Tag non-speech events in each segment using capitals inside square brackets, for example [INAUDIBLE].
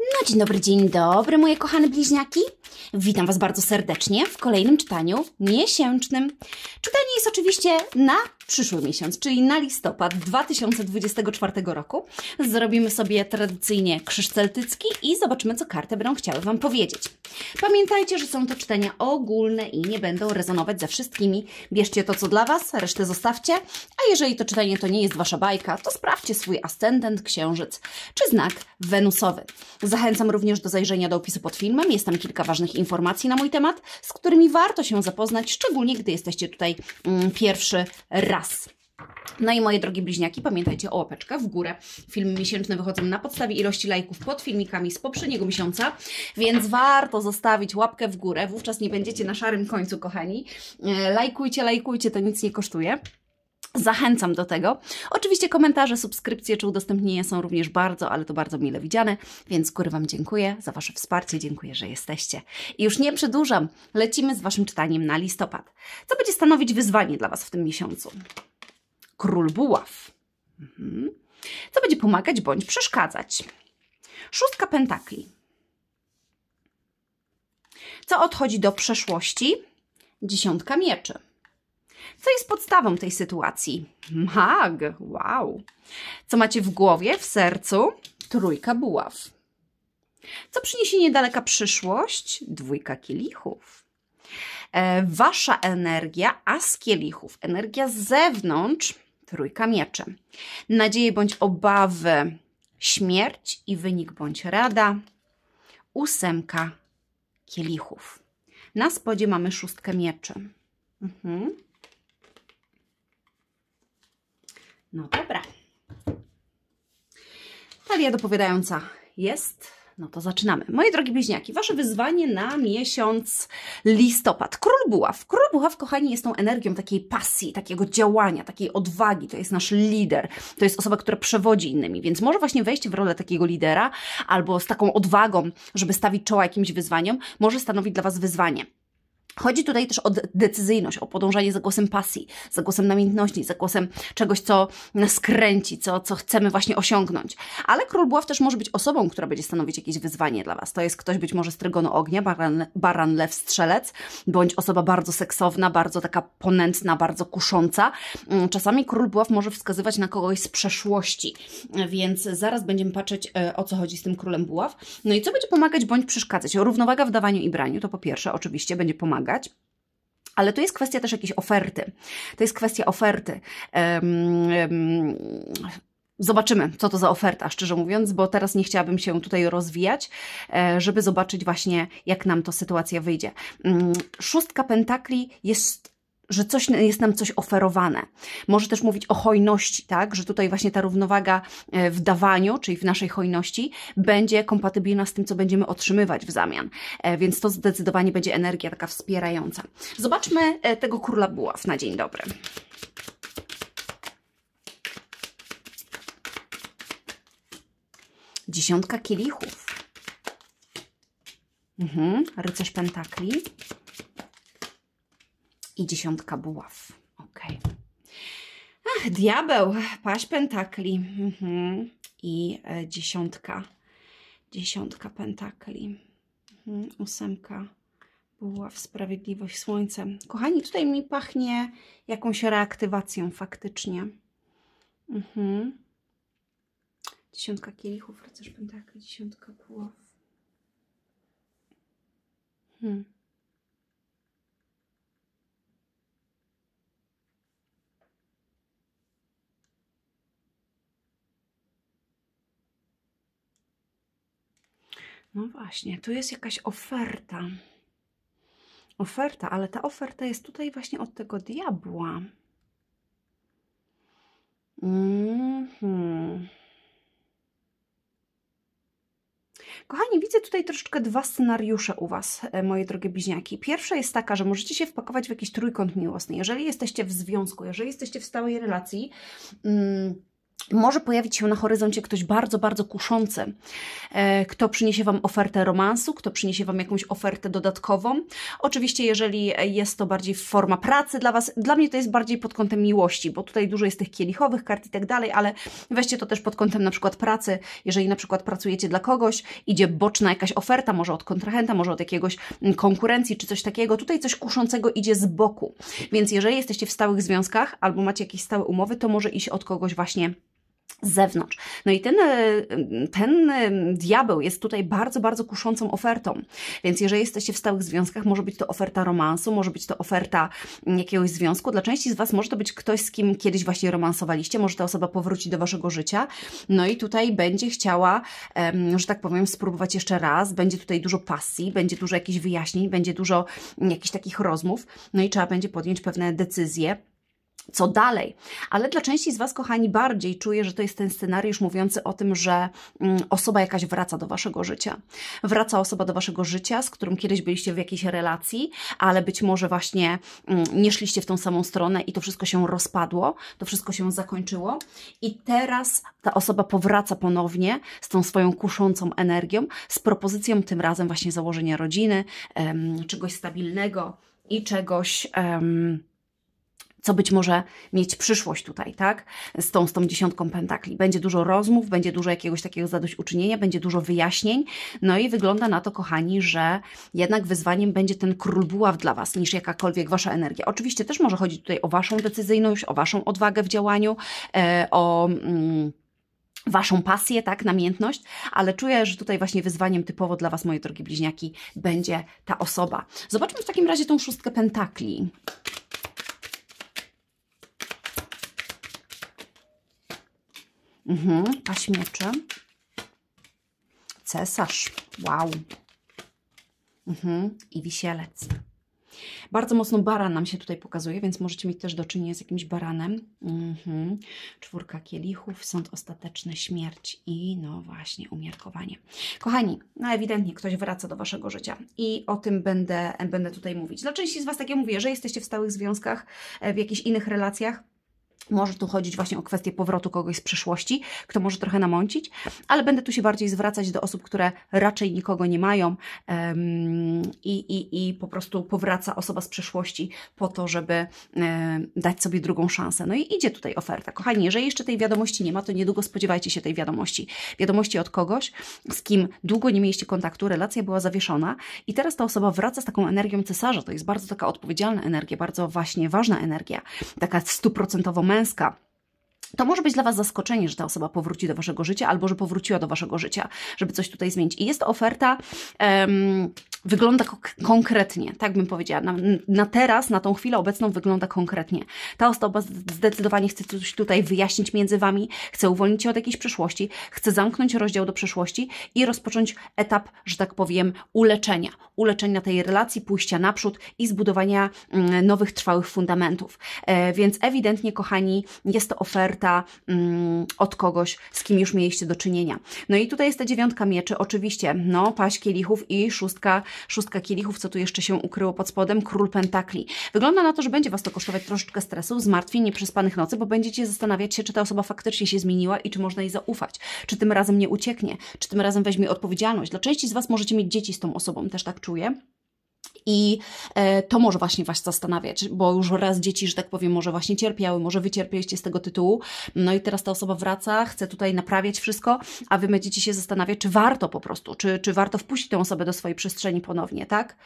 No dzień dobry, dzień dobry moje kochane bliźniaki. Witam Was bardzo serdecznie w kolejnym czytaniu miesięcznym. Czytanie jest oczywiście na przyszły miesiąc, czyli na listopad 2024 roku. Zrobimy sobie tradycyjnie krzyż celtycki i zobaczymy, co karty będą chciały Wam powiedzieć. Pamiętajcie, że są to czytania ogólne i nie będą rezonować ze wszystkimi. Bierzcie to, co dla Was, resztę zostawcie, a jeżeli to czytanie to nie jest Wasza bajka, to sprawdźcie swój ascendent, księżyc czy znak wenusowy. Zachęcam również do zajrzenia do opisu pod filmem. Jest tam kilka ważnych informacji na mój temat, z którymi warto się zapoznać, szczególnie gdy jesteście tutaj mm, pierwszy raz raz. No i moje drogie bliźniaki, pamiętajcie o łapeczkę w górę. Filmy miesięczne wychodzą na podstawie ilości lajków pod filmikami z poprzedniego miesiąca, więc warto zostawić łapkę w górę, wówczas nie będziecie na szarym końcu, kochani. E, lajkujcie, lajkujcie, to nic nie kosztuje. Zachęcam do tego. Oczywiście komentarze, subskrypcje czy udostępnienia są również bardzo, ale to bardzo mile widziane, więc góry Wam dziękuję za Wasze wsparcie, dziękuję, że jesteście. I już nie przedłużam, lecimy z Waszym czytaniem na listopad. Co będzie stanowić wyzwanie dla Was w tym miesiącu? Król buław. Mhm. Co będzie pomagać bądź przeszkadzać? Szóstka pentakli. Co odchodzi do przeszłości? Dziesiątka mieczy. Co jest podstawą tej sytuacji? Mag, wow. Co macie w głowie, w sercu? Trójka buław. Co przyniesie niedaleka przyszłość? Dwójka kielichów. E, wasza energia, a z kielichów, energia z zewnątrz, trójka mieczem. Nadzieje bądź obawy, śmierć i wynik bądź rada, ósemka kielichów. Na spodzie mamy szóstkę mieczy. Mhm. No dobra. Talia dopowiadająca jest. No to zaczynamy. Moje drogie bliźniaki, wasze wyzwanie na miesiąc listopad. Król Buław. Król Buław, kochani, jest tą energią takiej pasji, takiego działania, takiej odwagi. To jest nasz lider. To jest osoba, która przewodzi innymi, więc może właśnie wejść w rolę takiego lidera albo z taką odwagą, żeby stawić czoła jakimś wyzwaniom, może stanowić dla was wyzwanie. Chodzi tutaj też o decyzyjność, o podążanie za głosem pasji, za głosem namiętności, za głosem czegoś, co nas kręci, co, co chcemy właśnie osiągnąć. Ale król buław też może być osobą, która będzie stanowić jakieś wyzwanie dla Was. To jest ktoś być może z trygonu ognia, baran, baran lew, strzelec, bądź osoba bardzo seksowna, bardzo taka ponętna, bardzo kusząca. Mm, czasami król buław może wskazywać na kogoś z przeszłości, więc zaraz będziemy patrzeć, e, o co chodzi z tym królem buław. No i co będzie pomagać bądź przeszkadzać? Równowaga w dawaniu i braniu, to po pierwsze oczywiście będzie pomagać pomagać. Ale to jest kwestia też jakiejś oferty. To jest kwestia oferty. Um, um, Zobaczymy, co to za oferta, szczerze mówiąc, bo teraz nie chciałabym się tutaj rozwijać, e, żeby zobaczyć właśnie, jak nam to sytuacja wyjdzie. Mm, szóstka pentakli jest że coś jest nam coś oferowane. Może też mówić o hojności, tak? Że tutaj właśnie ta równowaga e, w dawaniu, czyli w naszej hojności, będzie kompatybilna z tym, co będziemy otrzymywać w zamian. E, więc to zdecydowanie będzie energia taka wspierająca. Zobaczmy e, tego króla buław na dzień dobry. Dziesiątka kielichów. Mhm, rycerz pentakli i dziesiątka buław. Ok. Ach, diabeł, paść pentakli mhm. i e, dziesiątka, dziesiątka pentakli, mhm. ósemka buław, sprawiedliwość, słońce. Kochani, tutaj mi pachnie jakąś reaktywacją faktycznie. Mhm. Dziesiątka kielichów, rycerz pentakli, dziesiątka buław. Hmm. No właśnie, tu jest jakaś oferta. Oferta, ale ta oferta jest tutaj właśnie od tego diabła. Mm -hmm. Kochani, widzę tutaj troszeczkę dwa scenariusze u Was, e, moje drogie bliźniaki. Pierwsza jest taka, że możecie się wpakować w jakiś trójkąt miłosny. Jeżeli jesteście w związku, jeżeli jesteście w stałej relacji, mm, może pojawić się na horyzoncie ktoś bardzo, bardzo kuszący, e, kto przyniesie Wam ofertę romansu, kto przyniesie Wam jakąś ofertę dodatkową. Oczywiście, jeżeli jest to bardziej forma pracy dla Was, dla mnie to jest bardziej pod kątem miłości, bo tutaj dużo jest tych kielichowych kart i tak dalej, ale weźcie to też pod kątem na przykład pracy. Jeżeli na przykład pracujecie dla kogoś, idzie boczna jakaś oferta, może od kontrahenta, może od jakiegoś konkurencji czy coś takiego, tutaj coś kuszącego idzie z boku. Więc jeżeli jesteście w stałych związkach albo macie jakieś stałe umowy, to może iść od kogoś właśnie z zewnątrz. No i ten, e, ten e, diabeł jest tutaj bardzo, bardzo kuszącą ofertą. Więc jeżeli jesteście w stałych związkach, może być to oferta romansu, może być to oferta jakiegoś związku. Dla części z Was może to być ktoś, z kim kiedyś właśnie romansowaliście, może ta osoba powróci do Waszego życia. No i tutaj będzie chciała, że tak powiem, spróbować jeszcze raz. Będzie tutaj dużo pasji, będzie dużo jakichś wyjaśnień, będzie dużo jakichś takich rozmów. No i trzeba będzie podjąć pewne decyzje co dalej. Ale dla części z Was, kochani, bardziej czuję, że to jest ten scenariusz mówiący o tym, że mm, osoba jakaś wraca do Waszego życia. Wraca osoba do Waszego życia, z którym kiedyś byliście w jakiejś relacji, ale być może właśnie mm, nie szliście w tą samą stronę i to wszystko się rozpadło, to wszystko się zakończyło. I teraz ta osoba powraca ponownie z tą swoją kuszącą energią, z propozycją tym razem właśnie założenia rodziny, czegoś stabilnego i czegoś. Um, co być może mieć przyszłość tutaj, tak? Z tą, z tą dziesiątką pentakli. Będzie dużo rozmów, będzie dużo jakiegoś takiego zadośćuczynienia, będzie dużo wyjaśnień. No i wygląda na to, kochani, że jednak wyzwaniem będzie ten król buław dla Was, niż jakakolwiek Wasza energia. Oczywiście też może chodzić tutaj o Waszą decyzyjność, o Waszą odwagę w działaniu, e, o... Mm, waszą pasję, tak, namiętność, ale czuję, że tutaj właśnie wyzwaniem typowo dla was, moje drogie bliźniaki, będzie ta osoba. Zobaczmy w takim razie tą szóstkę pentakli. Mhm. A paś mieczy. Cesarz. Wow. Mhm, I wisielec. Bardzo mocno baran nam się tutaj pokazuje, więc możecie mieć też do czynienia z jakimś baranem. Mhm. Czwórka kielichów, sąd ostateczny, śmierć i no właśnie umiarkowanie. Kochani, no ewidentnie ktoś wraca do Waszego życia i o tym będę, będę tutaj mówić. Dla części z Was, tak jak mówię, że jesteście w stałych związkach, e, w jakichś innych relacjach, może tu chodzić właśnie o kwestię powrotu kogoś z przeszłości, kto może trochę namącić, ale będę tu się bardziej zwracać do osób, które raczej nikogo nie mają um, i, i, i po prostu powraca osoba z przeszłości po to, żeby um, dać sobie drugą szansę. No i idzie tutaj oferta. Kochani, jeżeli jeszcze tej wiadomości nie ma, to niedługo spodziewajcie się tej wiadomości. Wiadomości od kogoś, z kim długo nie mieliście kontaktu, relacja była zawieszona i teraz ta osoba wraca z taką energią cesarza. To jest bardzo taka odpowiedzialna energia, bardzo właśnie ważna energia, taka stuprocentowo męska, Smolenska. to może być dla Was zaskoczenie, że ta osoba powróci do Waszego życia albo że powróciła do Waszego życia, żeby coś tutaj zmienić. I jest oferta, um, wygląda konkretnie, tak bym powiedziała. Na, na, teraz, na tą chwilę obecną wygląda konkretnie. Ta osoba zdecydowanie chce coś tutaj wyjaśnić między Wami, chce uwolnić się od jakiejś przeszłości, chce zamknąć rozdział do przeszłości i rozpocząć etap, że tak powiem, uleczenia. Uleczenia tej relacji, pójścia naprzód i zbudowania mm, nowych, trwałych fundamentów. E, więc ewidentnie, kochani, jest to oferta, oferta mm, od kogoś, z kim już mieliście do czynienia. No i tutaj jest ta dziewiątka mieczy, oczywiście, no, paść kielichów i szóstka, szóstka kielichów, co tu jeszcze się ukryło pod spodem, król pentakli. Wygląda na to, że będzie Was to kosztować troszeczkę stresu, zmartwień, nieprzespanych nocy, bo będziecie zastanawiać się, czy ta osoba faktycznie się zmieniła i czy można jej zaufać, czy tym razem nie ucieknie, czy tym razem weźmie odpowiedzialność. Dla części z Was możecie mieć dzieci z tą osobą, też tak czuję. I e, to może właśnie Was zastanawiać, bo już raz dzieci, że tak powiem, może właśnie cierpiały, może wycierpieliście z tego tytułu. No i teraz ta osoba wraca, chce tutaj naprawiać wszystko, a Wy będziecie się zastanawiać, czy warto po prostu, czy, czy warto wpuścić tę osobę do swojej przestrzeni ponownie, tak?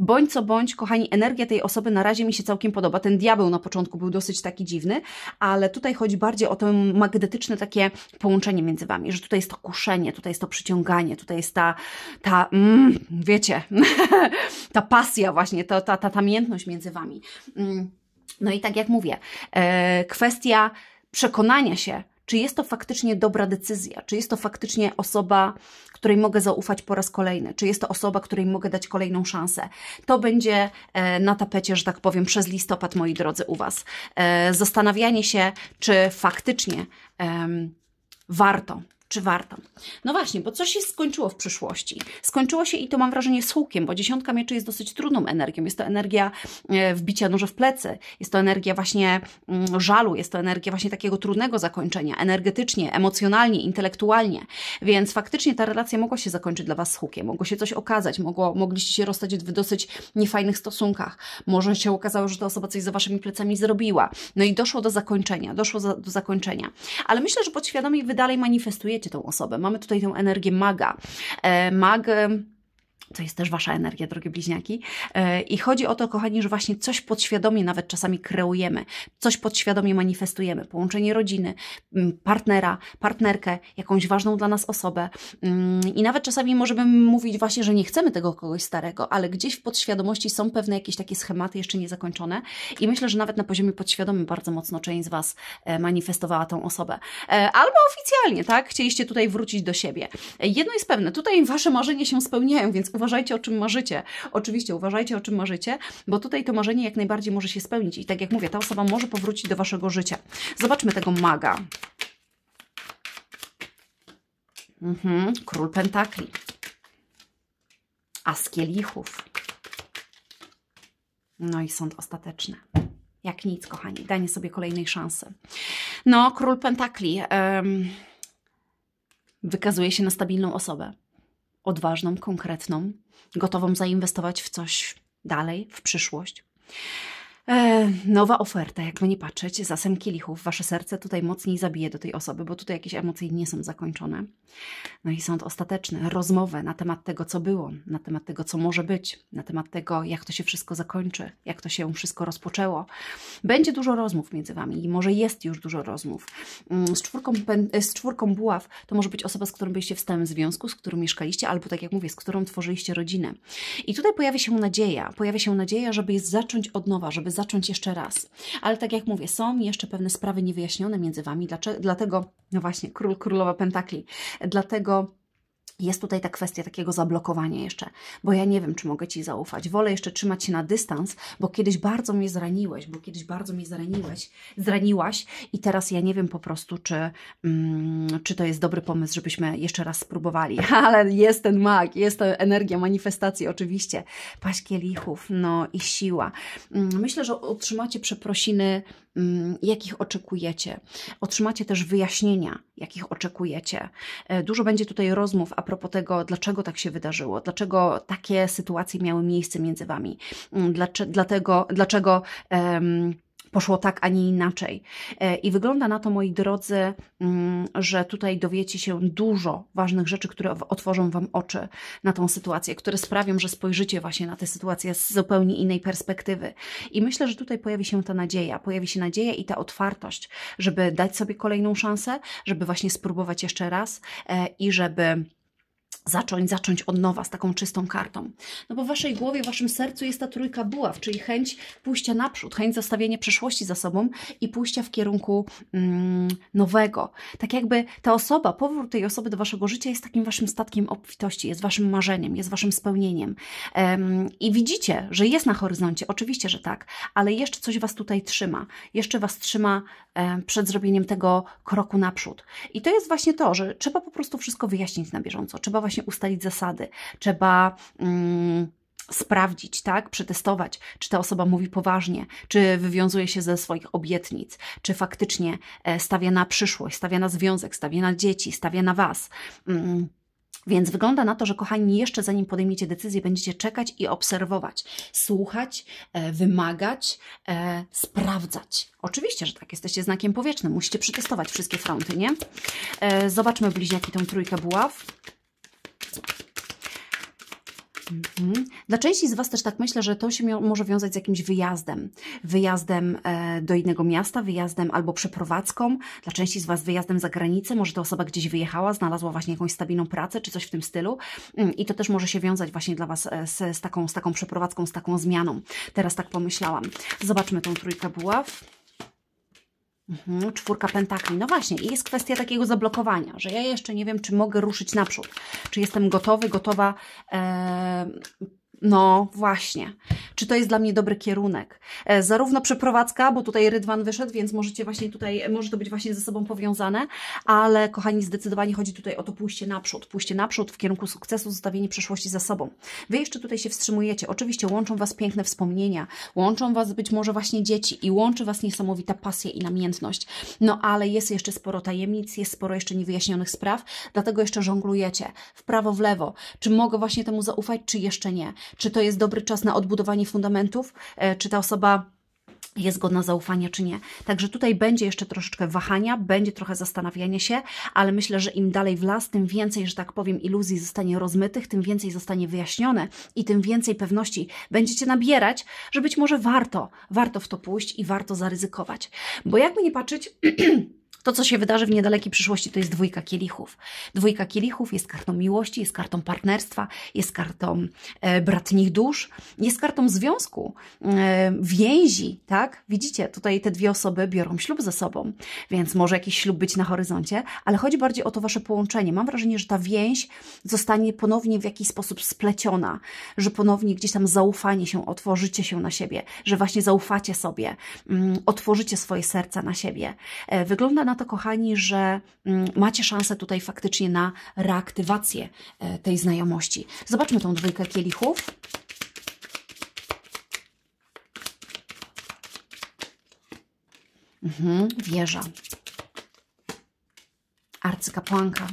bądź co bądź, kochani, energia tej osoby na razie mi się całkiem podoba. Ten diabeł na początku był dosyć taki dziwny, ale tutaj chodzi bardziej o to magnetyczne takie połączenie między Wami, że tutaj jest to kuszenie, tutaj jest to przyciąganie, tutaj jest ta, ta mm, wiecie... [LAUGHS] [LAUGHS] ta pasja właśnie, to, ta, ta, ta miętność między Wami. Mm. No i tak jak mówię, e, kwestia przekonania się, czy jest to faktycznie dobra decyzja, czy jest to faktycznie osoba, której mogę zaufać po raz kolejny, czy jest to osoba, której mogę dać kolejną szansę. To będzie e, na tapecie, że tak powiem, przez listopad, moi drodzy, u Was. E, zastanawianie się, czy faktycznie warto czy warto? No właśnie, bo coś się skończyło w przyszłości. Skończyło się i to mam wrażenie z hukiem, bo dziesiątka mieczy jest dosyć trudną energią. Jest to energia e, wbicia noża w plecy, jest to energia właśnie mm, żalu, jest to energia właśnie takiego trudnego zakończenia, energetycznie, emocjonalnie, intelektualnie. Więc faktycznie ta relacja mogła się zakończyć dla Was z hukiem, mogło się coś okazać, mogło, mogliście się rozstać w dosyć niefajnych stosunkach. Może się okazało, że ta osoba coś za Waszymi plecami zrobiła. No i doszło do zakończenia, doszło za, do zakończenia. Ale myślę, że podświadomie Wy dalej manifestujecie tą osobę. Mamy tutaj tę energię maga. E, mag to jest też wasza energia, drogie bliźniaki. E, I chodzi o to, kochani, że właśnie coś podświadomie nawet czasami kreujemy, coś podświadomie manifestujemy. Połączenie rodziny, partnera, partnerkę, jakąś ważną dla nas osobę. Mm, I nawet czasami możemy mówić właśnie, że nie chcemy tego kogoś starego, ale gdzieś w podświadomości są pewne jakieś takie schematy jeszcze niezakończone. I myślę, że nawet na poziomie podświadomym bardzo mocno część z was e, manifestowała tą osobę. E, albo oficjalnie, tak? Chcieliście tutaj wrócić do siebie. Jedno jest pewne, tutaj wasze marzenia się spełniają, więc uważajcie, o czym marzycie. Oczywiście uważajcie, o czym marzycie, bo tutaj to marzenie jak najbardziej może się spełnić. I tak jak mówię, ta osoba może powrócić do waszego życia. Zobaczmy tego maga. Mhm. Król Pentakli. A z kielichów. No i sąd ostateczny. Jak nic, kochani. Danie sobie kolejnej szansy. No, król Pentakli. Um, wykazuje się na stabilną osobę odważną, konkretną, gotową zainwestować w coś dalej, w przyszłość. E, nowa oferta, jakby nie patrzeć, zasem kielichów. Wasze serce tutaj mocniej zabije do tej osoby, bo tutaj jakieś emocje nie są zakończone. No i sąd ostateczny, rozmowę na temat tego, co było, na temat tego, co może być, na temat tego, jak to się wszystko zakończy, jak to się wszystko rozpoczęło. Będzie dużo rozmów między wami i może jest już dużo rozmów. Mm, z czwórką, e, z czwórką buław to może być osoba, z którą byliście w stałym związku, z którą mieszkaliście, albo tak jak mówię, z którą tworzyliście rodzinę. I tutaj pojawia się nadzieja, pojawia się nadzieja, żeby zacząć od nowa, żeby zacząć jeszcze raz. Ale tak jak mówię, są jeszcze pewne sprawy niewyjaśnione między Wami, dlaczego, dlatego, no właśnie, król, królowa pentakli, dlatego jest tutaj ta kwestia takiego zablokowania jeszcze, bo ja nie wiem, czy mogę Ci zaufać. Wolę jeszcze trzymać się na dystans, bo kiedyś bardzo mnie zraniłeś, bo kiedyś bardzo mnie zraniłeś, zraniłaś i teraz ja nie wiem po prostu, czy, mm, czy to jest dobry pomysł, żebyśmy jeszcze raz spróbowali. [LAUGHS] Ale jest ten mag, jest to energia manifestacji oczywiście, paść kielichów, no i siła. Mm, myślę, że otrzymacie przeprosiny Mm, jakich oczekujecie. Otrzymacie też wyjaśnienia, jakich oczekujecie. E, dużo będzie tutaj rozmów a propos tego, dlaczego tak się wydarzyło, dlaczego takie sytuacje miały miejsce między Wami, mm, dlaczego, dlatego, dlaczego um, poszło tak, a nie inaczej. E, I wygląda na to, moi drodzy, mm, że tutaj dowiecie się dużo ważnych rzeczy, które otworzą Wam oczy na tą sytuację, które sprawią, że spojrzycie właśnie na tę sytuację z zupełnie innej perspektywy. I myślę, że tutaj pojawi się ta nadzieja, pojawi się nadzieja i ta otwartość, żeby dać sobie kolejną szansę, żeby właśnie spróbować jeszcze raz e, i żeby zacząć, zacząć od nowa z taką czystą kartą. No bo w waszej głowie, w waszym sercu jest ta trójka buław, czyli chęć pójścia naprzód, chęć zostawienia przeszłości za sobą i pójścia w kierunku mm, nowego. Tak jakby ta osoba, powrót tej osoby do waszego życia jest takim waszym statkiem obfitości, jest waszym marzeniem, jest waszym spełnieniem. Um, I widzicie, że jest na horyzoncie, oczywiście, że tak, ale jeszcze coś was tutaj trzyma. Jeszcze was trzyma um, przed zrobieniem tego kroku naprzód. I to jest właśnie to, że trzeba po prostu wszystko wyjaśnić na bieżąco. Trzeba właśnie ustalić zasady, trzeba. Mm, sprawdzić, tak, przetestować, czy ta osoba mówi poważnie, czy wywiązuje się ze swoich obietnic, czy faktycznie e, stawia na przyszłość, stawia na związek, stawia na dzieci, stawia na was. Mm. Więc wygląda na to, że kochani, jeszcze zanim podejmiecie decyzję, będziecie czekać i obserwować, słuchać, e, wymagać, e, sprawdzać. Oczywiście, że tak, jesteście znakiem powietrznym, musicie przetestować wszystkie fronty, nie? E, zobaczmy bliźniaki tą trójkę buław. Mhm. Dla części z Was też tak myślę, że to się może wiązać z jakimś wyjazdem. Wyjazdem e, do innego miasta, wyjazdem albo przeprowadzką. Dla części z Was wyjazdem za granicę. Może ta osoba gdzieś wyjechała, znalazła właśnie jakąś stabilną pracę czy coś w tym stylu. Mm, I to też może się wiązać właśnie dla Was e, z, z taką, z taką przeprowadzką, z taką zmianą. Teraz tak pomyślałam. Zobaczmy tą trójkę buław. Mhm, czwórka pentakli. No właśnie, i jest kwestia takiego zablokowania, że ja jeszcze nie wiem, czy mogę ruszyć naprzód, czy jestem gotowy, gotowa e, no właśnie. Czy to jest dla mnie dobry kierunek? E, zarówno przeprowadzka, bo tutaj Rydwan wyszedł, więc możecie właśnie tutaj, może to być właśnie ze sobą powiązane, ale kochani, zdecydowanie chodzi tutaj o to pójście naprzód, pójście naprzód w kierunku sukcesu, zostawienie przeszłości za sobą. Wy jeszcze tutaj się wstrzymujecie. Oczywiście łączą Was piękne wspomnienia, łączą Was być może właśnie dzieci i łączy Was niesamowita pasja i namiętność. No ale jest jeszcze sporo tajemnic, jest sporo jeszcze niewyjaśnionych spraw, dlatego jeszcze żonglujecie w prawo, w lewo. Czy mogę właśnie temu zaufać, czy jeszcze nie? czy to jest dobry czas na odbudowanie fundamentów, e, czy ta osoba jest godna zaufania czy nie. Także tutaj będzie jeszcze troszeczkę wahania, będzie trochę zastanawiania się, ale myślę, że im dalej w las, tym więcej, że tak powiem, iluzji zostanie rozmytych, tym więcej zostanie wyjaśnione i tym więcej pewności będziecie nabierać, że być może warto, warto w to pójść i warto zaryzykować. Bo jak nie patrzeć... [CLEARS THROAT] To, co się wydarzy w niedalekiej przyszłości, to jest dwójka kielichów. Dwójka kielichów jest kartą miłości, jest kartą partnerstwa, jest kartą e, bratnich dusz, jest kartą związku, e, więzi, tak? Widzicie, tutaj te dwie osoby biorą ślub ze sobą, więc może jakiś ślub być na horyzoncie, ale chodzi bardziej o to wasze połączenie. Mam wrażenie, że ta więź zostanie ponownie w jakiś sposób spleciona, że ponownie gdzieś tam zaufanie się, otworzycie się na siebie, że właśnie zaufacie sobie, mm, otworzycie swoje serca na siebie. E, wygląda na na to, kochani, że mm, macie szansę tutaj faktycznie na reaktywację e, tej znajomości. Zobaczmy tą dwójkę kielichów. Mhm, wieża. Arcykapłanka.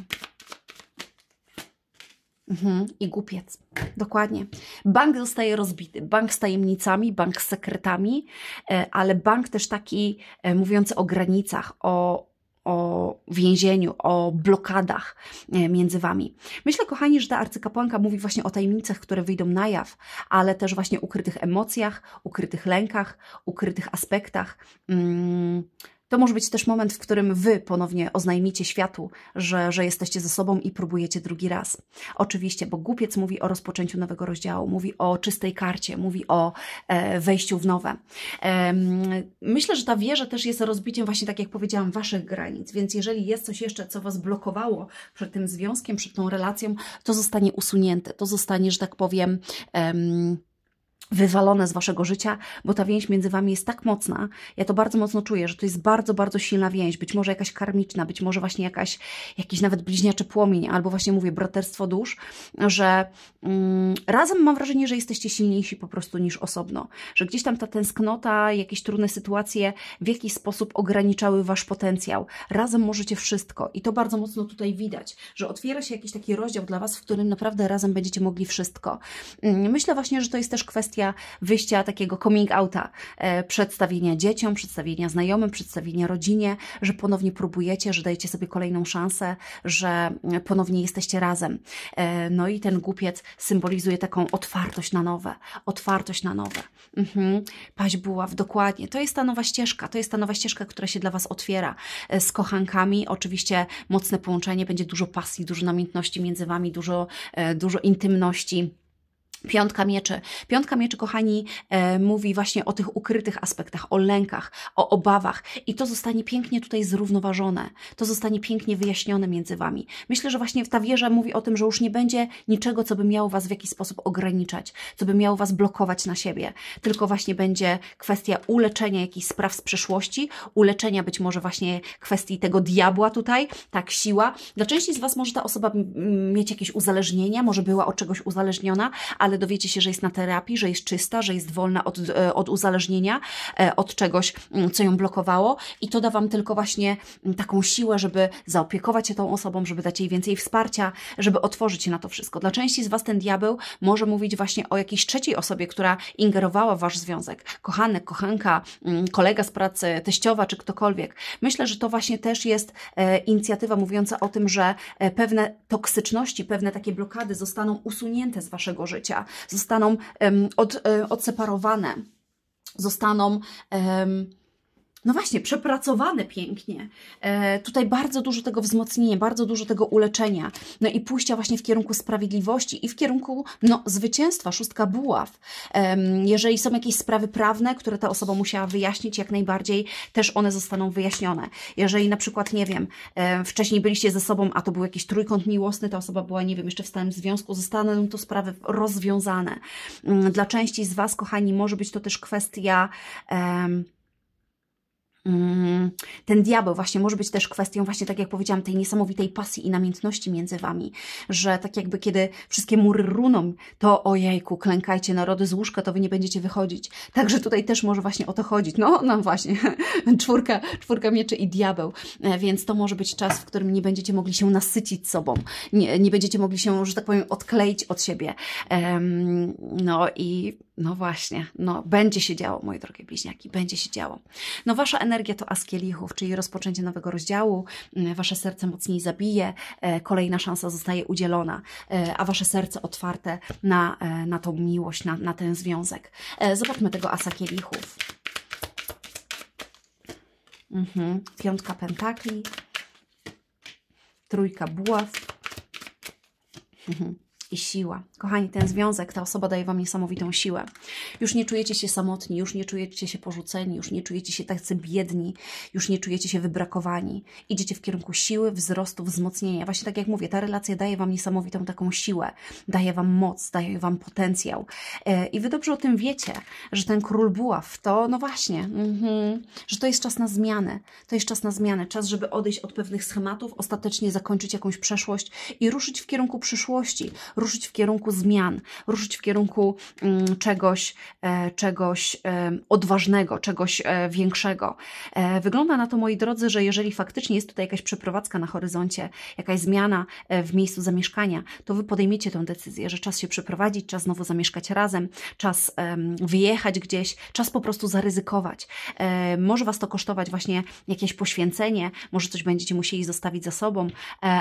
Mhm, I głupiec. Dokładnie. Bank zostaje rozbity. Bank z tajemnicami, bank z sekretami, e, ale bank też taki e, mówiący o granicach, o, o więzieniu, o blokadach e, między wami. Myślę, kochani, że ta arcykapłanka mówi właśnie o tajemnicach, które wyjdą na jaw, ale też właśnie ukrytych emocjach, ukrytych lękach, ukrytych aspektach. Mm to może być też moment, w którym Wy ponownie oznajmicie światu, że, że jesteście ze sobą i próbujecie drugi raz. Oczywiście, bo głupiec mówi o rozpoczęciu nowego rozdziału, mówi o czystej karcie, mówi o e, wejściu w nowe. E, myślę, że ta wieża też jest rozbiciem właśnie, tak jak powiedziałam, Waszych granic, więc jeżeli jest coś jeszcze, co Was blokowało przed tym związkiem, przed tą relacją, to zostanie usunięte, to zostanie, że tak powiem... Em, wywalone z waszego życia, bo ta więź między wami jest tak mocna. Ja to bardzo mocno czuję, że to jest bardzo, bardzo silna więź, być może jakaś karmiczna, być może właśnie jakaś, jakiś nawet bliźniaczy płomień, albo właśnie mówię, braterstwo dusz, że mm, razem mam wrażenie, że jesteście silniejsi po prostu niż osobno, że gdzieś tam ta tęsknota, jakieś trudne sytuacje w jakiś sposób ograniczały wasz potencjał. Razem możecie wszystko i to bardzo mocno tutaj widać, że otwiera się jakiś taki rozdział dla was, w którym naprawdę razem będziecie mogli wszystko. Mm, myślę właśnie, że to jest też kwestia kwestia wyjścia takiego coming outa, e, przedstawienia dzieciom, przedstawienia znajomym, przedstawienia rodzinie, że ponownie próbujecie, że dajecie sobie kolejną szansę, że ponownie jesteście razem. E, no i ten głupiec symbolizuje taką otwartość na nowe, otwartość na nowe. Mhm. Paść była w dokładnie. To jest ta nowa ścieżka, to jest ta nowa ścieżka, która się dla Was otwiera e, z kochankami. Oczywiście mocne połączenie, będzie dużo pasji, dużo namiętności między Wami, dużo, dużo intymności. Piątka mieczy. Piątka mieczy, kochani, e, mówi właśnie o tych ukrytych aspektach, o lękach, o obawach i to zostanie pięknie tutaj zrównoważone. To zostanie pięknie wyjaśnione między wami. Myślę, że właśnie ta wieża mówi o tym, że już nie będzie niczego, co by miało was w jakiś sposób ograniczać, co by miało was blokować na siebie, tylko właśnie będzie kwestia uleczenia jakichś spraw z przeszłości, uleczenia być może właśnie kwestii tego diabła tutaj, tak, siła. Dla części z was może ta osoba mieć jakieś uzależnienia, może była od czegoś uzależniona, ale ale dowiecie się, że jest na terapii, że jest czysta, że jest wolna od, e, od uzależnienia, e, od czegoś, mm, co ją blokowało i to da Wam tylko właśnie mm, taką siłę, żeby zaopiekować się tą osobą, żeby dać jej więcej wsparcia, żeby otworzyć się na to wszystko. Dla części z Was ten diabeł może mówić właśnie o jakiejś trzeciej osobie, która ingerowała w Wasz związek. Kochanek, kochanka, mm, kolega z pracy, teściowa czy ktokolwiek. Myślę, że to właśnie też jest e, inicjatywa mówiąca o tym, że pewne toksyczności, pewne takie blokady zostaną usunięte z Waszego życia zostaną um, od, um, odseparowane, zostaną um, no właśnie, przepracowane pięknie. E, tutaj bardzo dużo tego wzmocnienia, bardzo dużo tego uleczenia, no i pójścia właśnie w kierunku sprawiedliwości i w kierunku no, zwycięstwa, szóstka buław. E, jeżeli są jakieś sprawy prawne, które ta osoba musiała wyjaśnić, jak najbardziej też one zostaną wyjaśnione. Jeżeli na przykład, nie wiem, e, wcześniej byliście ze sobą, a to był jakiś trójkąt miłosny, ta osoba była, nie wiem, jeszcze w stałym związku, zostaną to sprawy rozwiązane. Mm, dla części z Was, kochani, może być to też kwestia... Um, Mm, ten diabeł właśnie może być też kwestią właśnie, tak jak powiedziałam, tej niesamowitej pasji i namiętności między wami, że tak jakby kiedy wszystkie mury runą, to ojejku, klękajcie narody z łóżka, to wy nie będziecie wychodzić. Także tutaj też może właśnie o to chodzić. No, no właśnie, [LAUGHS] czwórka, czwórka mieczy i diabeł, e, więc to może być czas, w którym nie będziecie mogli się nasycić sobą, nie, nie będziecie mogli się, że tak powiem, odkleić od siebie. Um, no i no właśnie, no będzie się działo, moje drogie bliźniaki, będzie się działo. No wasza energia to as kielichów, czyli rozpoczęcie nowego rozdziału, mm, wasze serce mocniej zabije, e, kolejna szansa zostaje udzielona, e, a wasze serce otwarte na, e, na tą miłość, na, na ten związek. Zobaczmy tego asa kielichów. Mhm. Piątka pentakli, trójka buław. Mhm i siła. Kochani, ten związek, ta osoba daje Wam niesamowitą siłę. Już nie czujecie się samotni, już nie czujecie się porzuceni, już nie czujecie się tacy biedni, już nie czujecie się wybrakowani. Idziecie w kierunku siły, wzrostu, wzmocnienia. Właśnie tak jak mówię, ta relacja daje Wam niesamowitą taką siłę, daje Wam moc, daje Wam potencjał. E, I Wy dobrze o tym wiecie, że ten król buław to, no właśnie, mm -hmm, że to jest czas na zmianę. To jest czas na zmianę, czas, żeby odejść od pewnych schematów, ostatecznie zakończyć jakąś przeszłość i ruszyć w kierunku przyszłości ruszyć w kierunku zmian, ruszyć w kierunku mm, czegoś, e, czegoś e, odważnego, czegoś e, większego. Wygląda na to, moi drodzy, że jeżeli faktycznie jest tutaj jakaś przeprowadzka na horyzoncie, jakaś zmiana w miejscu zamieszkania, to wy podejmiecie tę decyzję, że czas się przeprowadzić, czas znowu zamieszkać razem, czas wyjechać gdzieś, czas po prostu zaryzykować. Może was to kosztować właśnie jakieś poświęcenie, może coś będziecie musieli zostawić za sobą,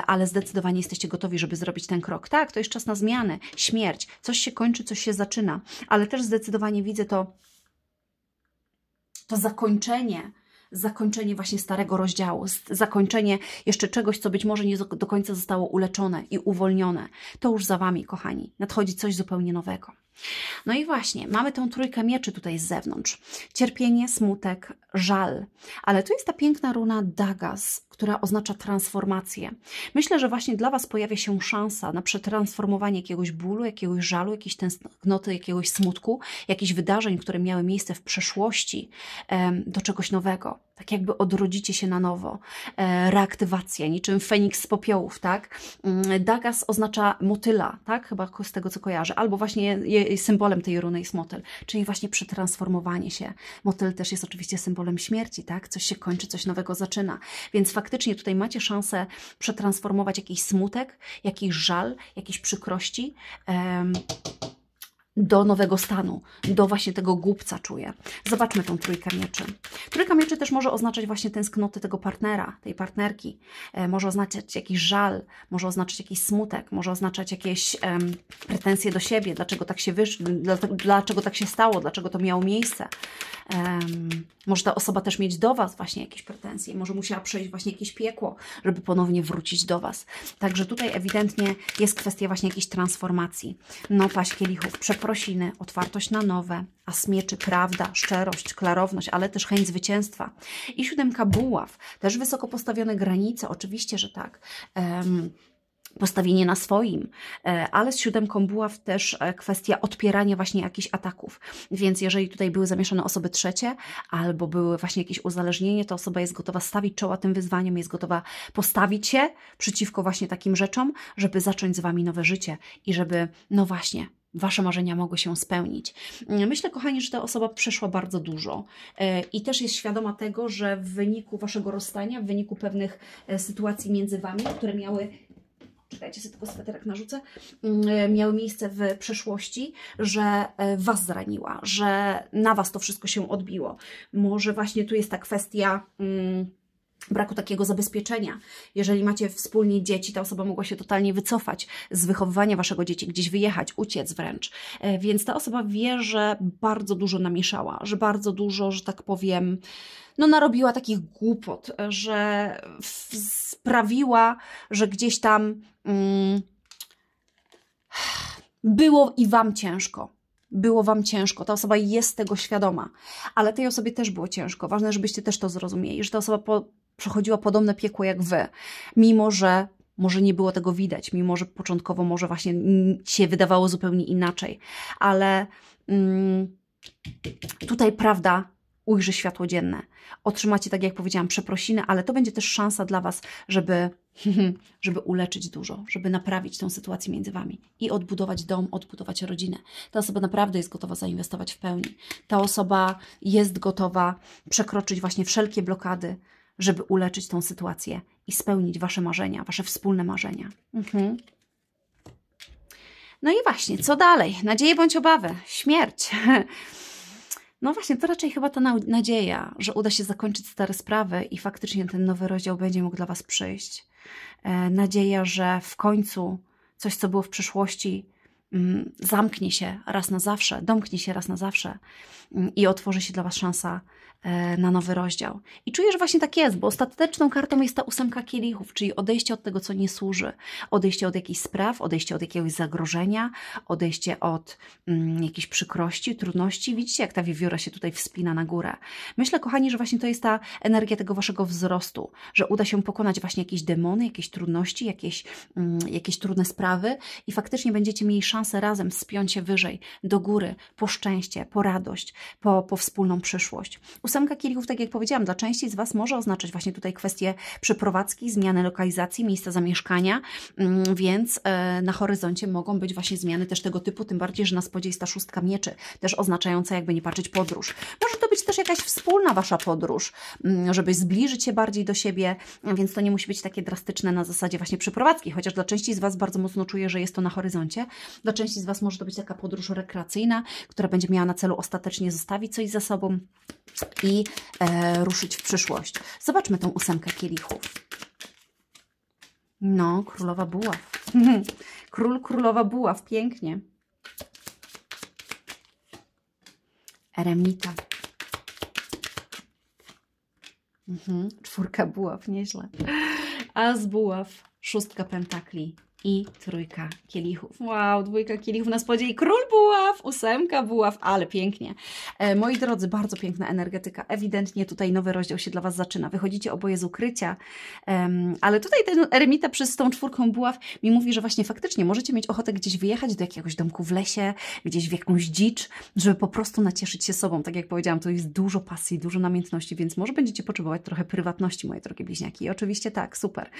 ale zdecydowanie jesteście gotowi, żeby zrobić ten krok. Tak, to jest czas na zmianę, śmierć. Coś się kończy, coś się zaczyna. Ale też zdecydowanie widzę to, to zakończenie, zakończenie właśnie starego rozdziału, zakończenie jeszcze czegoś, co być może nie do końca zostało uleczone i uwolnione. To już za Wami, kochani. Nadchodzi coś zupełnie nowego. No i właśnie, mamy tą trójkę mieczy tutaj z zewnątrz. Cierpienie, smutek, żal. Ale tu jest ta piękna runa Dagas, która oznacza transformację. Myślę, że właśnie dla Was pojawia się szansa na przetransformowanie jakiegoś bólu, jakiegoś żalu, jakiejś tęsknoty, jakiegoś smutku, jakichś wydarzeń, które miały miejsce w przeszłości do czegoś nowego tak jakby odrodzicie się na nowo. E, reaktywacja, niczym feniks z popiołów, tak? Mm, Dagas oznacza motyla, tak? Chyba z tego, co kojarzę. Albo właśnie symbolem tej runy jest motyl, czyli właśnie przetransformowanie się. Motyl też jest oczywiście symbolem śmierci, tak? Coś się kończy, coś nowego zaczyna. Więc faktycznie tutaj macie szansę przetransformować jakiś smutek, jakiś żal, jakieś przykrości. Um, do nowego stanu, do właśnie tego głupca czuję. Zobaczmy tą trójkę mieczy. Trójka mieczy też może oznaczać właśnie tęsknoty tego partnera, tej partnerki. E, może oznaczać jakiś żal, może oznaczać jakiś smutek, może oznaczać jakieś pretensje do siebie, dlaczego tak się wysz... dlaczego tak się stało, dlaczego to miało miejsce. może ta osoba też mieć do Was właśnie jakieś pretensje, może musiała przejść właśnie jakieś piekło, żeby ponownie wrócić do Was. Także tutaj ewidentnie jest kwestia właśnie jakiejś transformacji. No, paść kielichów, przeprosiny, otwartość na nowe, a smieczy prawda, szczerość, klarowność, ale też chęć zwycięstwa. I siódemka buław, też wysoko postawione granice, oczywiście, że tak. Um, postawienie na swoim, e, ale z siódemką buław też e, kwestia odpierania właśnie jakichś ataków. Więc jeżeli tutaj były zamieszane osoby trzecie albo były właśnie jakieś uzależnienie, to osoba jest gotowa stawić czoła tym wyzwaniom, jest gotowa postawić się przeciwko właśnie takim rzeczom, żeby zacząć z Wami nowe życie i żeby, no właśnie, Wasze marzenia mogły się spełnić. Mm, myślę, kochani, że ta osoba przeszła bardzo dużo e, i też jest świadoma tego, że w wyniku Waszego rozstania, w wyniku pewnych e, sytuacji między Wami, które miały czekajcie, sobie tylko sweterek narzucę, mm, e, miały miejsce w przeszłości, że Was zraniła, że na Was to wszystko się odbiło. Może właśnie tu jest ta kwestia... Mm, braku takiego zabezpieczenia. Jeżeli macie wspólnie dzieci, ta osoba mogła się totalnie wycofać z wychowywania waszego dzieci, gdzieś wyjechać, uciec wręcz. E, więc ta osoba wie, że bardzo dużo namieszała, że bardzo dużo, że tak powiem, no narobiła takich głupot, e, że sprawiła, że gdzieś tam mm, było i wam ciężko było wam ciężko, ta osoba jest tego świadoma, ale tej osobie też było ciężko. Ważne, żebyście też to zrozumieli, że ta osoba po, przechodziła podobne piekło jak wy, mimo że może nie było tego widać, mimo że początkowo może właśnie się wydawało zupełnie inaczej, ale mm, tutaj prawda ujrzy światło dzienne. Otrzymacie, tak jak powiedziałam, przeprosiny, ale to będzie też szansa dla Was, żeby, [LAUGHS] żeby uleczyć dużo, żeby naprawić tą sytuację między Wami i odbudować dom, odbudować rodzinę. Ta osoba naprawdę jest gotowa zainwestować w pełni. Ta osoba jest gotowa przekroczyć właśnie wszelkie blokady, żeby uleczyć tą sytuację i spełnić Wasze marzenia, Wasze wspólne marzenia. Mhm. No i właśnie, co dalej? Nadzieje bądź obawy? Śmierć. [LAUGHS] No właśnie, to raczej chyba ta nadzieja, że uda się zakończyć stare sprawy i faktycznie ten nowy rozdział będzie mógł dla Was przyjść. E, nadzieja, że w końcu coś, co było w przeszłości, Mm, zamknie się raz na zawsze, domknie się raz na zawsze mm, i otworzy się dla Was szansa e, na nowy rozdział. I czuję, że właśnie tak jest, bo ostateczną kartą jest ta ósemka kielichów, czyli odejście od tego, co nie służy. Odejście od jakichś spraw, odejście od jakiegoś zagrożenia, odejście od mm, jakichś przykrości, trudności. Widzicie, jak ta wiewióra się tutaj wspina na górę. Myślę, kochani, że właśnie to jest ta energia tego waszego wzrostu, że uda się pokonać właśnie jakieś demony, jakieś trudności, jakieś, mm, jakieś trudne sprawy i faktycznie będziecie mieli szansę szansę razem spiąć się wyżej, do góry, po szczęście, po radość, po, po wspólną przyszłość. Ósemka kielichów, tak jak powiedziałam, dla części z Was może oznaczać właśnie tutaj kwestie przeprowadzki, zmiany lokalizacji, miejsca zamieszkania, mm, więc e, na horyzoncie mogą być właśnie zmiany też tego typu, tym bardziej, że na spodzie jest ta szóstka mieczy, też oznaczająca jakby nie patrzeć podróż. Może to być też jakaś wspólna Wasza podróż, mm, żeby zbliżyć się bardziej do siebie, więc to nie musi być takie drastyczne na zasadzie właśnie przeprowadzki, chociaż dla części z Was bardzo mocno czuję, że jest to na horyzoncie. Dla części z Was może to być taka podróż rekreacyjna, która będzie miała na celu ostatecznie zostawić coś za sobą i e, ruszyć w przyszłość. Zobaczmy tą ósemkę kielichów. No, królowa buław. [LAUGHS] Król, królowa buław, pięknie. Eremita. Mhm, czwórka buław, nieźle. A z buław, szóstka pentakli i trójka kielichów. Wow, dwójka kielichów na spodzie i król buław, ósemka buław, ale pięknie. E, moi drodzy, bardzo piękna energetyka. Ewidentnie tutaj nowy rozdział się dla Was zaczyna. Wychodzicie oboje z ukrycia, um, ale tutaj ten eremita przez tą czwórką buław mi mówi, że właśnie faktycznie możecie mieć ochotę gdzieś wyjechać do jakiegoś domku w lesie, gdzieś w jakąś dzicz, żeby po prostu nacieszyć się sobą. Tak jak powiedziałam, to jest dużo pasji, dużo namiętności, więc może będziecie potrzebować trochę prywatności, moje drogie bliźniaki. I oczywiście tak, super.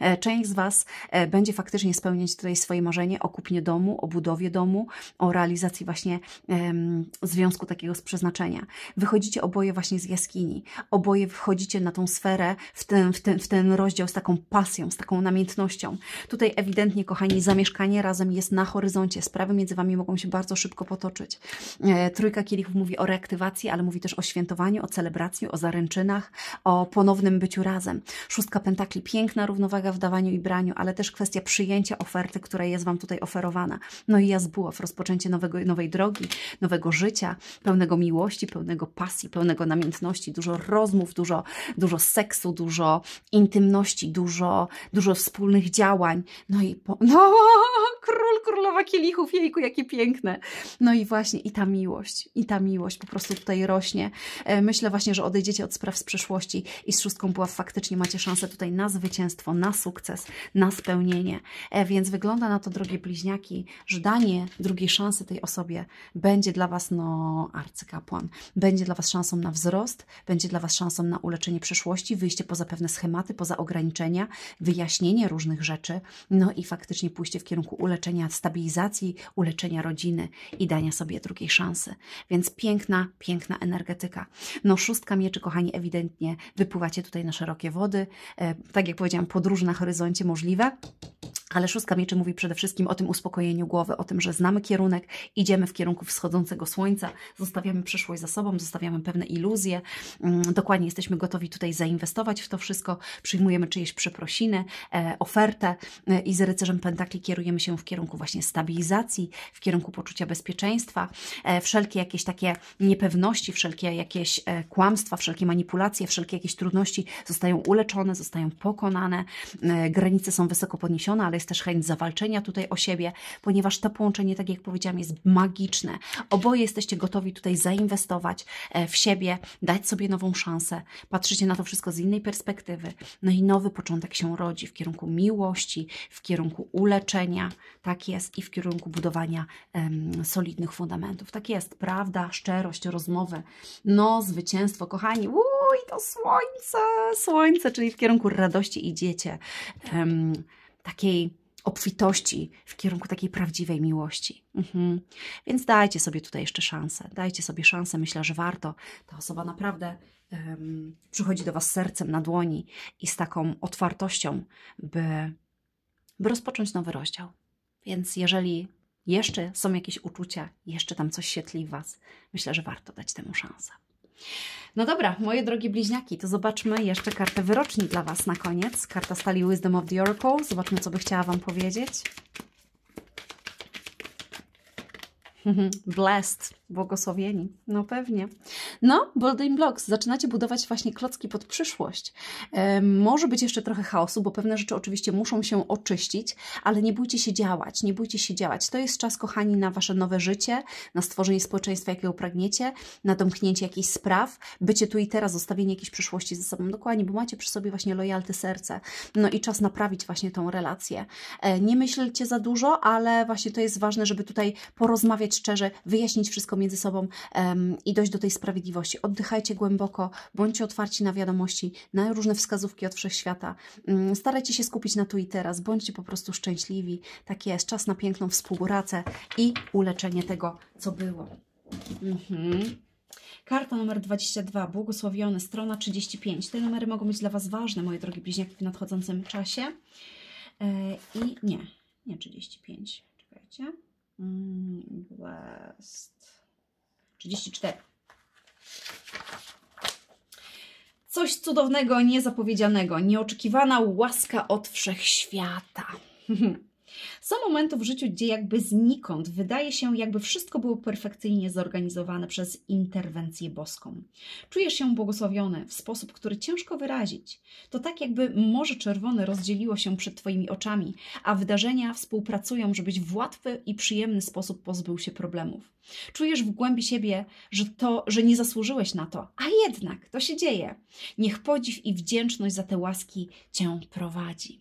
E, część z Was e, będzie faktycznie właśnie spełniać tutaj swoje marzenie o kupnie domu, o budowie domu, o realizacji właśnie em, związku takiego z przeznaczenia. Wychodzicie oboje właśnie z jaskini, oboje wchodzicie na tą sferę, w ten, w ten, w ten rozdział z taką pasją, z taką namiętnością. Tutaj ewidentnie, kochani, zamieszkanie razem jest na horyzoncie, sprawy między Wami mogą się bardzo szybko potoczyć. E, trójka kielichów mówi o reaktywacji, ale mówi też o świętowaniu, o celebracji, o zaręczynach, o ponownym byciu razem. Szóstka pentakli, piękna równowaga w dawaniu i braniu, ale też kwestia przyjęcia oferty, która jest Wam tutaj oferowana. No i w rozpoczęcie nowego, nowej drogi, nowego życia, pełnego miłości, pełnego pasji, pełnego namiętności, dużo rozmów, dużo, dużo seksu, dużo intymności, dużo, dużo wspólnych działań. No i po, [LAUGHS] no, król, królowa kielichów, jejku, jakie piękne. No i właśnie i ta miłość, i ta miłość po prostu tutaj rośnie. E, myślę właśnie, że odejdziecie od spraw z przeszłości i z szóstką była faktycznie macie szansę tutaj na zwycięstwo, na sukces, na spełnienie. E, więc wygląda na to, drogie bliźniaki, że danie drugiej szansy tej osobie będzie dla Was no arcykapłan. Będzie dla Was szansą na wzrost, będzie dla Was szansą na uleczenie przyszłości, wyjście poza pewne schematy, poza ograniczenia, wyjaśnienie różnych rzeczy, no i faktycznie pójście w kierunku uleczenia, stabilizacji, uleczenia rodziny i dania sobie drugiej szansy. Więc piękna, piękna energetyka. No szóstka mieczy, kochani, ewidentnie wypływacie tutaj na szerokie wody. E, tak jak powiedziałam, podróż na horyzoncie możliwe. Ale szóstka mieczy mówi przede wszystkim o tym uspokojeniu głowy, o tym, że znamy kierunek, idziemy w kierunku wschodzącego słońca, zostawiamy przyszłość za sobą, zostawiamy pewne iluzje, mm, dokładnie jesteśmy gotowi tutaj zainwestować w to wszystko, przyjmujemy czyjeś przeprosiny, e, ofertę e, i z rycerzem pentakli kierujemy się w kierunku właśnie stabilizacji, w kierunku poczucia bezpieczeństwa. E, wszelkie jakieś takie niepewności, wszelkie jakieś kłamstwa, wszelkie manipulacje, wszelkie jakieś trudności zostają uleczone, zostają pokonane, granice są wysoko podniesione, ale jest też chęć zawalczenia tutaj o siebie, ponieważ to połączenie, tak jak powiedziałam, jest magiczne. Oboje jesteście gotowi tutaj zainwestować e, w siebie, dać sobie nową szansę. Patrzycie na to wszystko z innej perspektywy. No i nowy początek się rodzi w kierunku miłości, w kierunku uleczenia, tak jest, i w kierunku budowania solidnych fundamentów. Tak jest, prawda, szczerość, rozmowy. No, zwycięstwo, kochani. Uuu, i to słońce, słońce, czyli w kierunku radości idziecie. Um, takiej obfitości, w kierunku takiej prawdziwej miłości. Mhm. Więc dajcie sobie tutaj jeszcze szansę. Dajcie sobie szansę, myślę, że warto. Ta osoba naprawdę um, przychodzi do Was sercem na dłoni i z taką otwartością, by, by rozpocząć nowy rozdział. Więc jeżeli jeszcze są jakieś uczucia, jeszcze tam coś świetli w Was, myślę, że warto dać temu szansę. No dobra, moje drogie bliźniaki, to zobaczmy jeszcze kartę wyroczni dla Was na koniec. Karta stali Wisdom of the Oracle. Zobaczmy, co by chciała Wam powiedzieć. [LAUGHS] Blessed. Błogosławieni. No pewnie. No, building blocks. Zaczynacie budować właśnie klocki pod przyszłość. E, może być jeszcze trochę chaosu, bo pewne rzeczy oczywiście muszą się oczyścić, ale nie bójcie się działać, nie bójcie się działać. To jest czas, kochani, na wasze nowe życie, na stworzenie społeczeństwa, jakiego pragniecie, na domknięcie jakichś spraw, bycie tu i teraz, zostawienie jakiejś przyszłości ze sobą. Dokładnie, bo macie przy sobie właśnie lojalty serce. No i czas naprawić właśnie tą relację. E, nie myślcie za dużo, ale właśnie to jest ważne, żeby tutaj porozmawiać szczerze, wyjaśnić wszystko pomiędzy sobą um, i dojść do tej sprawiedliwości. Oddychajcie głęboko, bądźcie otwarci na wiadomości, na różne wskazówki od wszechświata. Um, starajcie się skupić na tu i teraz, bądźcie po prostu szczęśliwi. Tak jest, czas na piękną współpracę i uleczenie tego, co było. Mhm. Karta numer 22, błogosławiony, strona 35. Te numery mogą być dla Was ważne, moje drogie bliźniaki, w nadchodzącym czasie. E, I nie, nie 35, czekajcie. Mm, West. 34. Coś cudownego, niezapowiedzianego, nieoczekiwana łaska od wszechświata. [LAUGHS] Są momenty w życiu, gdzie jakby znikąd wydaje się, jakby wszystko było perfekcyjnie zorganizowane przez interwencję boską. Czujesz się błogosławiony w sposób, który ciężko wyrazić. To tak, jakby Morze Czerwone rozdzieliło się przed Twoimi oczami, a wydarzenia współpracują, żebyś w łatwy i przyjemny sposób pozbył się problemów. Czujesz w głębi siebie, że to, że nie zasłużyłeś na to, a jednak to się dzieje. Niech podziw i wdzięczność za te łaski Cię prowadzi.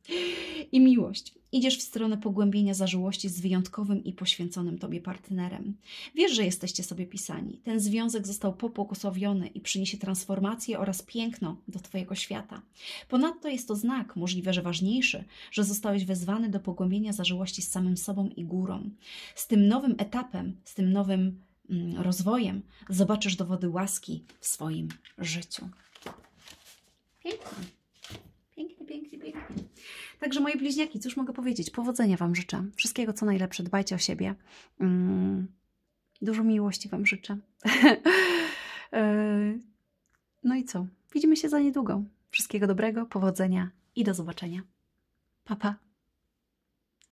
[LAUGHS] I miłość. Idziesz w stronę pogłębienia zażyłości z wyjątkowym i poświęconym Tobie partnerem. Wiesz, że jesteście sobie pisani. Ten związek został popłogosławiony i przyniesie transformację oraz piękno do Twojego świata. Ponadto jest to znak, możliwe, że ważniejszy, że zostałeś wezwany do pogłębienia zażyłości z samym sobą i górą. Z tym nowym etapem, z tym nowym mm, rozwojem zobaczysz dowody łaski w swoim życiu. Piękno pięknie, pięknie. Także moje bliźniaki, cóż mogę powiedzieć? Powodzenia Wam życzę. Wszystkiego co najlepsze. Dbajcie o siebie. Mm, dużo miłości Wam życzę. [LAUGHS] E, no i co? Widzimy się za niedługo. Wszystkiego dobrego, powodzenia i do zobaczenia. Pa, pa.